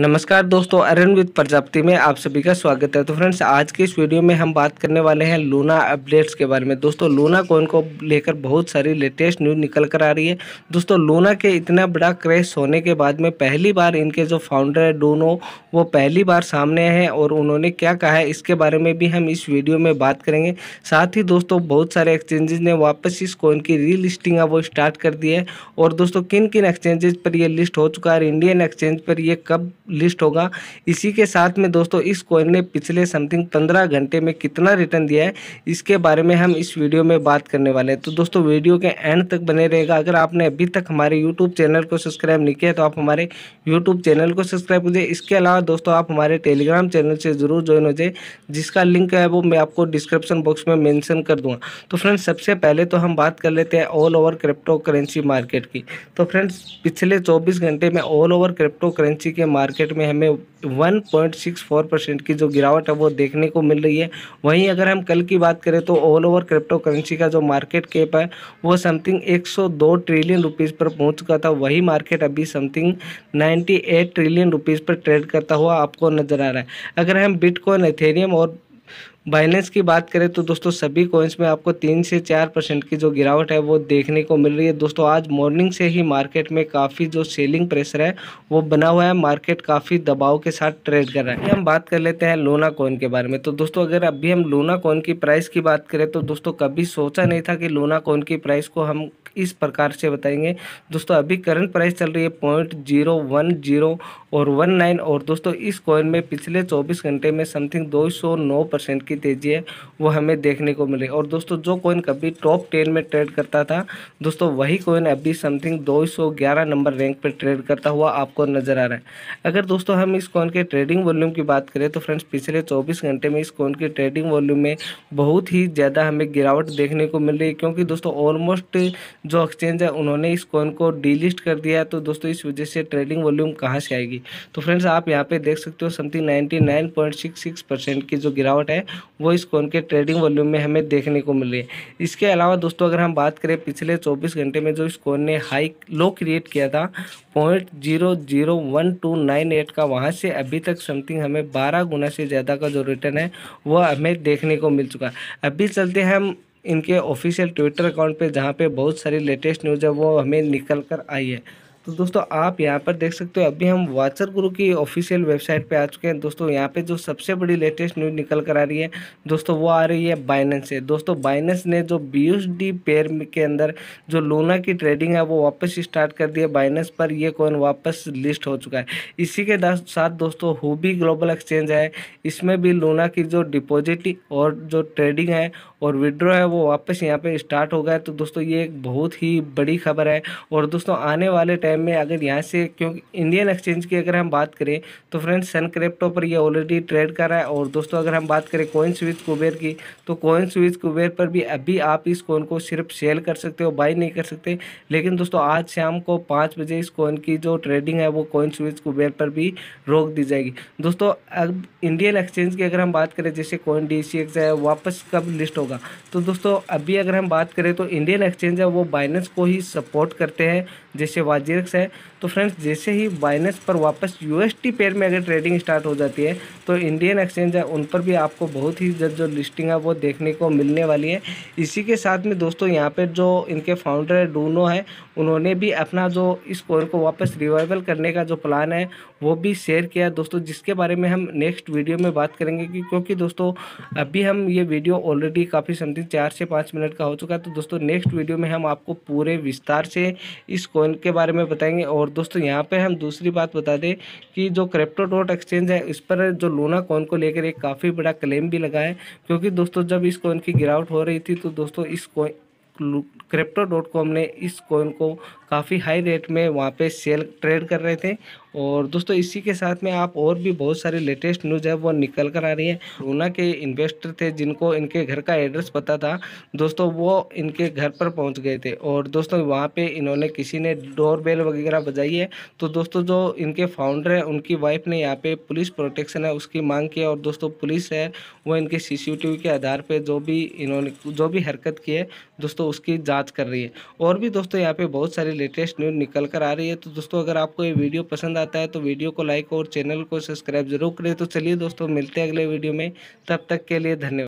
नमस्कार दोस्तों अरुण विद प्रजापति में आप सभी का स्वागत है तो फ्रेंड्स आज के इस वीडियो में हम बात करने वाले हैं लूना अपडेट्स के बारे में दोस्तों लूना कोइन को लेकर बहुत सारी लेटेस्ट न्यूज़ निकल कर आ रही है दोस्तों लूना के इतना बड़ा क्रैश होने के बाद में पहली बार इनके जो फाउंडर है डोनो वो पहली बार सामने आए हैं और उन्होंने क्या कहा है इसके बारे में भी हम इस वीडियो में बात करेंगे साथ ही दोस्तों बहुत सारे एक्सचेंजेज ने वापस इस कोइन की रीलिस्टिंग है वो स्टार्ट कर दी है और दोस्तों किन किन एक्सचेंजेज पर यह लिस्ट हो चुका है इंडियन एक्सचेंज पर यह कब लिस्ट होगा इसी के साथ में दोस्तों इस कॉइन ने पिछले समथिंग पंद्रह घंटे में कितना रिटर्न दिया है इसके बारे में हम इस वीडियो में बात करने वाले हैं तो दोस्तों वीडियो के एंड तक बने रहेगा अगर आपने अभी तक हमारे यूट्यूब चैनल को सब्सक्राइब नहीं किया तो आप हमारे यूट्यूब चैनल को सब्सक्राइब कीजिए इसके अलावा दोस्तों आप हमारे टेलीग्राम चैनल से ज़रूर ज्वाइन हो जाए जिसका लिंक है वो मैं आपको डिस्क्रिप्शन बॉक्स में मैंशन कर दूँगा तो फ्रेंड्स सबसे पहले तो हम बात कर लेते हैं all over cryptocurrency market की तो फ्रेंड्स पिछले चौबीस घंटे में ऑल ओवर क्रिप्टो करेंसी के मार्केट मार्केट में हमें 1.64 परसेंट की जो गिरावट है वो देखने को मिल रही है वहीं अगर हम कल की बात करें तो ऑल ओवर क्रिप्टो करेंसी का जो मार्केट कैप है वो समथिंग 102 ट्रिलियन रुपीज़ पर पहुंच चुका था वही मार्केट अभी समथिंग 98 ट्रिलियन रुपीज़ पर ट्रेड करता हुआ आपको नज़र आ रहा है अगर हम बिटकॉइन एथेरियम और बाइनेंस की बात करें तो दोस्तों सभी कोइंस में आपको तीन से चार परसेंट की जो गिरावट है वो देखने को मिल रही है दोस्तों आज मॉर्निंग से ही मार्केट में काफ़ी जो सेलिंग प्रेशर है वो बना हुआ है मार्केट काफ़ी दबाव के साथ ट्रेड कर रहा है हम बात कर लेते हैं लोना कॉइन के बारे में तो दोस्तों अगर अभी हम लोना कॉइन की प्राइस की बात करें तो दोस्तों कभी सोचा नहीं था कि लोना कोइन की प्राइस को हम इस प्रकार से बताएंगे दोस्तों अभी करंट प्राइस चल रही है पॉइंट जीरो वन जीरो और वन नाइन और दोस्तों इस कॉइन में पिछले चौबीस घंटे में समथिंग दो सौ नौ परसेंट की तेज़ी है वो हमें देखने को मिली और दोस्तों जो कोइन कभी टॉप टेन में ट्रेड करता था दोस्तों वही कोइन अभी समथिंग 211 नंबर रैंक पर ट्रेड करता हुआ आपको नज़र आ रहा है अगर दोस्तों हम इस कोइन के ट्रेडिंग वॉल्यूम की बात करें तो फ्रेंड्स पिछले चौबीस घंटे में इस कोइन की ट्रेडिंग वॉल्यूम में बहुत ही ज़्यादा हमें गिरावट देखने को मिल रही है क्योंकि दोस्तों ऑलमोस्ट जो एक्सचेंज है उन्होंने इस कॉइन को डीलिस्ट कर दिया तो दोस्तों इस वजह से ट्रेडिंग वॉल्यूम कहाँ से आएगी तो फ्रेंड्स आप यहाँ पे देख सकते हो समथिंग 99.66 परसेंट की जो गिरावट है वो इस कॉइन के ट्रेडिंग वॉल्यूम में हमें देखने को मिल रही है इसके अलावा दोस्तों अगर हम बात करें पिछले चौबीस घंटे में जो इस कॉइन ने हाई लो क्रिएट किया था point zero zero one two nine eight का वहाँ से अभी तक समथिंग हमें बारह गुना से ज़्यादा का जो रिटर्न है वह हमें देखने को मिल चुका अभी चलते हैं हम इनके ऑफिशियल ट्विटर अकाउंट पे जहाँ पे बहुत सारी लेटेस्ट न्यूज़ है वो हमें निकल कर आई है तो दोस्तों आप यहाँ पर देख सकते हो अभी हम वाचर गुरु की ऑफिशियल वेबसाइट पे आ चुके हैं दोस्तों यहाँ पे जो सबसे बड़ी लेटेस्ट न्यूज निकल कर आ रही है दोस्तों वो आ रही है बाइनेंस से दोस्तों बाइनेंस ने जो बी पेयर के अंदर जो लोना की ट्रेडिंग है वो वापस स्टार्ट कर दी है बाइनेंस पर ये कॉइन वापस लिस्ट हो चुका है इसी के साथ दोस्तों हु ग्लोबल एक्सचेंज है इसमें भी लोना की जो डिपोजिट और जो ट्रेडिंग है और विड्रॉ है वो वापस यहाँ पर स्टार्ट हो गया तो दोस्तों ये एक बहुत ही बड़ी खबर है और दोस्तों आने वाले टाइम में अगर यहाँ से क्योंकि इंडियन एक्सचेंज की अगर हम बात करें तो फ्रेंड्स सन क्रिप्टो पर ये ऑलरेडी ट्रेड कर रहा है और दोस्तों अगर हम बात करें कोइन स्विच कुबेर की तो कोइन स्विच कुबेर पर भी अभी आप इस कोइन को सिर्फ सेल कर सकते हो बाई नहीं कर सकते लेकिन दोस्तों आज शाम को पाँच बजे इस कोइन की जो ट्रेडिंग है वो कोइन स्विच कुबेर पर भी रोक दी जाएगी दोस्तों अब इंडियन एक्सचेंज की अगर हम बात करें जैसे कोइन डी है वापस कब लिस्ट होगा तो दोस्तों अभी अगर हम बात करें तो इंडियन एक्सचेंज है वो बाइनेंस को ही सपोर्ट करते हैं जैसे वाजिर एक्स है तो फ्रेंड्स जैसे ही बाइनेंस पर वापस यू एस पेयर में अगर ट्रेडिंग स्टार्ट हो जाती है तो इंडियन एक्सचेंज है उन पर भी आपको बहुत ही जब जो लिस्टिंग है वो देखने को मिलने वाली है इसी के साथ में दोस्तों यहाँ पर जो इनके फाउंडर है डूनो है उन्होंने भी अपना जो इस कोर को वापस रिवाइवल करने का जो प्लान है वो भी शेयर किया दोस्तों जिसके बारे में हम नेक्स्ट वीडियो में बात करेंगे कि क्योंकि दोस्तों अभी हम ये वीडियो ऑलरेडी काफ़ी समथिंग चार से पाँच मिनट का हो चुका है तो दोस्तों नेक्स्ट वीडियो में हम आपको पूरे विस्तार से इस कॉइन के बारे में बताएंगे और दोस्तों यहाँ पे हम दूसरी बात बता दें कि जो क्रिप्टो डॉट एक्सचेंज है इस पर जो लूना कॉइन को लेकर एक काफ़ी बड़ा क्लेम भी लगा है क्योंकि दोस्तों जब इस कॉइन की गिरावट हो रही थी तो दोस्तों इस कॉइन क्रिप्टो डॉट कॉम ने इस कॉइन को काफ़ी हाई रेट में वहाँ पे सेल ट्रेड कर रहे थे और दोस्तों इसी के साथ में आप और भी बहुत सारी लेटेस्ट न्यूज़ है वो निकल कर आ रही है कोरोना के इन्वेस्टर थे जिनको इनके घर का एड्रेस पता था दोस्तों वो इनके घर पर पहुंच गए थे और दोस्तों वहाँ पे इन्होंने किसी ने डोर बेल वगैरह बजाई है तो दोस्तों जो इनके फाउंडर है उनकी वाइफ ने यहाँ पर पुलिस प्रोटेक्शन है उसकी मांग की और दोस्तों पुलिस है वो इनके सी के आधार पर जो भी इन्होंने जो भी हरकत की है दोस्तों उसकी जाँच कर रही है और भी दोस्तों यहाँ पर बहुत सारी लेटेस्ट न्यूज़ निकल कर आ रही है तो दोस्तों अगर आपको ये वीडियो पसंद आता है तो वीडियो को लाइक और चैनल को सब्सक्राइब जरूर करें तो चलिए दोस्तों मिलते हैं अगले वीडियो में तब तक के लिए धन्यवाद